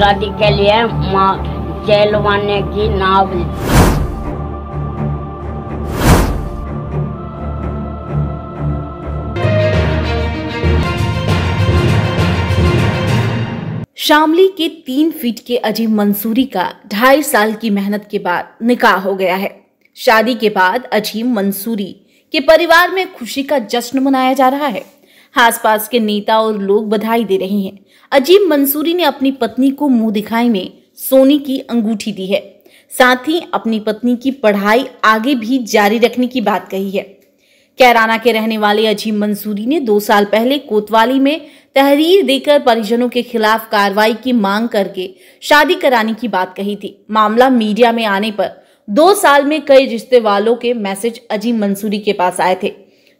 शादी के लिए माँ चेलवाने की नाव शामली के तीन फीट के अजीब मंसूरी का ढाई साल की मेहनत के बाद निकाह हो गया है शादी के बाद अजीम मंसूरी कि परिवार में खुशी का जश्न मनाया जा रहा है आसपास के नेता और लोग बधाई दे रहे हैं अजीब मंसूरी ने अपनी पत्नी को मुंह दिखाई में सोने की अंगूठी दी है साथ ही अपनी पत्नी की पढ़ाई आगे भी जारी रखने की बात कही है कैराना के रहने वाले अजीम मंसूरी ने दो साल पहले कोतवाली में तहरीर देकर परिजनों के खिलाफ कार्रवाई की मांग करके शादी कराने की बात कही थी मामला मीडिया में आने पर दो साल में कई रिश्ते वालों के मैसेज अजीम मंसूरी के पास आए थे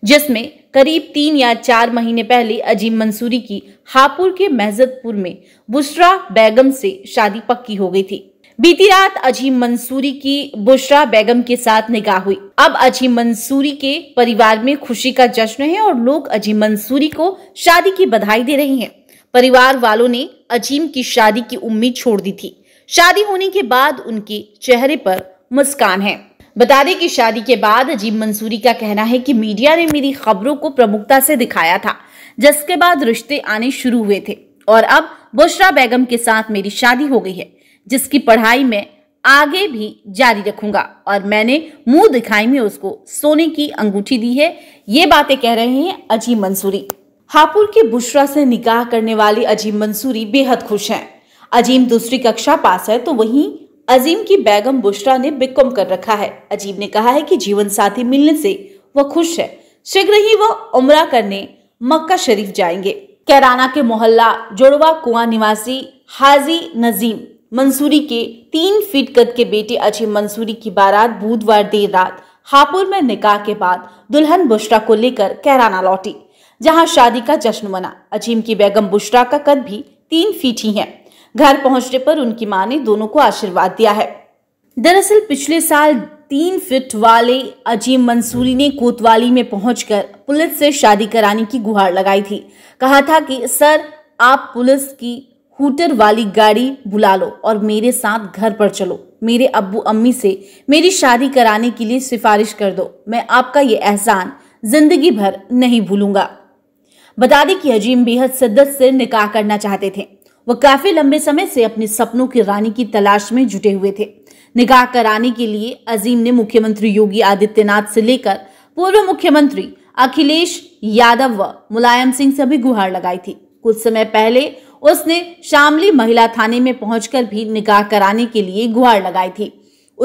जिसमें करीब तीन या चार महीने पहले अजीम मंसूरी की हापुर के मेहजतपुर में बुशरा बैगम से शादी पक्की हो गई थी बीती रात अजीम मंसूरी की बुशरा बैगम के साथ निकाह हुई अब अजीम मंसूरी के परिवार में खुशी का जश्न है और लोग अजीम मंसूरी को शादी की बधाई दे रहे हैं परिवार वालों ने अजीम की शादी की उम्मीद छोड़ दी थी शादी होने के बाद उनके चेहरे पर मुस्कान है बता दें कि शादी के बाद अजीब मंसूरी का कहना है कि मीडिया ने मेरी खबरों को प्रमुखता से दिखाया था जिसके बाद रिश्ते आने शुरू हुए थे और अब बुशरा बेगम के साथ मेरी शादी हो गई है जिसकी पढ़ाई में आगे भी जारी रखूंगा और मैंने मुंह दिखाई में उसको सोने की अंगूठी दी है ये बातें कह रहे हैं अजीब मंसूरी हापुर के बुशरा से निकाह करने वाली अजीम मंसूरी बेहद खुश हैं अजीम दूसरी कक्षा पास है तो वहीं अजीम की बैगम बुशरा ने बिकम कर रखा है अजीम ने कहा है कि जीवन साथी मिलने से वह खुश है शीघ्र ही वह उमरा करने मक्का शरीफ जाएंगे कैराना के मोहल्ला जोड़वा कुआ निवासी हाजी नजीम मंसूरी के तीन फीट कद के बेटे अजय मंसूरी की बारात बुधवार देर रात हापुड़ में निकाह के बाद दुल्हन बुशरा को लेकर कैराना लौटी जहां शादी का जश्न मना अजीम की बेगम बुशरा का कद भी तीन फीट ही है घर पहुंचने पर उनकी मां ने दोनों को आशीर्वाद दिया है दरअसल पिछले साल तीन फिट वाले अजीम मंसूरी ने कोतवाली में पहुंचकर पुलिस से शादी कराने की गुहार लगाई थी कहा था कि सर आप पुलिस की हूटर वाली गाड़ी बुला लो और मेरे साथ घर पर चलो मेरे अब्बू अम्मी से मेरी शादी कराने के लिए सिफारिश कर दो मैं आपका ये एहसान जिंदगी भर नहीं भूलूंगा बता दें कि अजीम बेहद शिद्दत से निकाह करना चाहते थे वह काफी लंबे समय से अपने सपनों की रानी की तलाश में जुटे हुए थे निकाह कराने के लिए अजीम ने मुख्यमंत्री योगी आदित्यनाथ से लेकर पूर्व मुख्यमंत्री अखिलेश यादव व मुलायम सिंह से भी गुहार लगाई थी कुछ समय पहले उसने शामली महिला थाने में पहुंचकर भी निकाह कराने के लिए गुहार लगाई थी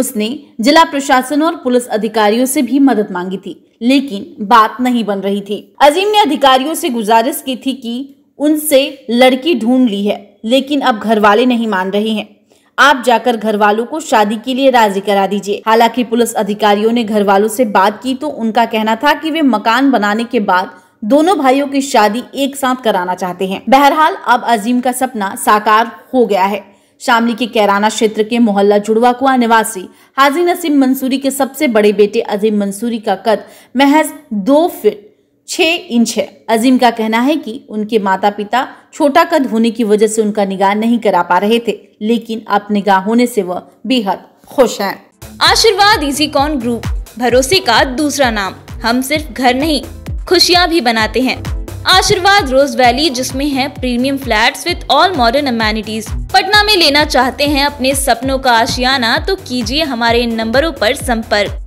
उसने जिला प्रशासन और पुलिस अधिकारियों से भी मदद मांगी थी लेकिन बात नहीं बन रही थी अजीम ने अधिकारियों से गुजारिश की थी कि उनसे लड़की ढूंढ ली है लेकिन अब घर वाले नहीं मान रहे हैं आप जाकर घर वालों को शादी के लिए राजी करा दीजिए हालांकि पुलिस अधिकारियों ने घर वालों से बात की तो उनका कहना था कि वे मकान बनाने के बाद दोनों भाइयों की शादी एक साथ कराना चाहते हैं बहरहाल अब अजीम का सपना साकार हो गया है शामली के कैराना क्षेत्र के मोहल्ला जुड़वा कुआ निवासी हाजी नसीम मंसूरी के सबसे बड़े बेटे अजीम मंसूरी का कद महज दो फिट छः इंच है अजीम का कहना है कि उनके माता पिता छोटा कद होने की वजह से उनका निगाह नहीं करा पा रहे थे लेकिन अब निगाह होने से वह बेहद खुश हैं। आशीर्वाद इजी कॉन ग्रुप भरोसे का दूसरा नाम हम सिर्फ घर नहीं खुशियाँ भी बनाते हैं आशीर्वाद रोज वैली जिसमें है premium flats with all modern amenities Patna में लेना चाहते हैं अपने सपनों का आशियाना तो कीजिए हमारे इन नंबरों पर संपर्क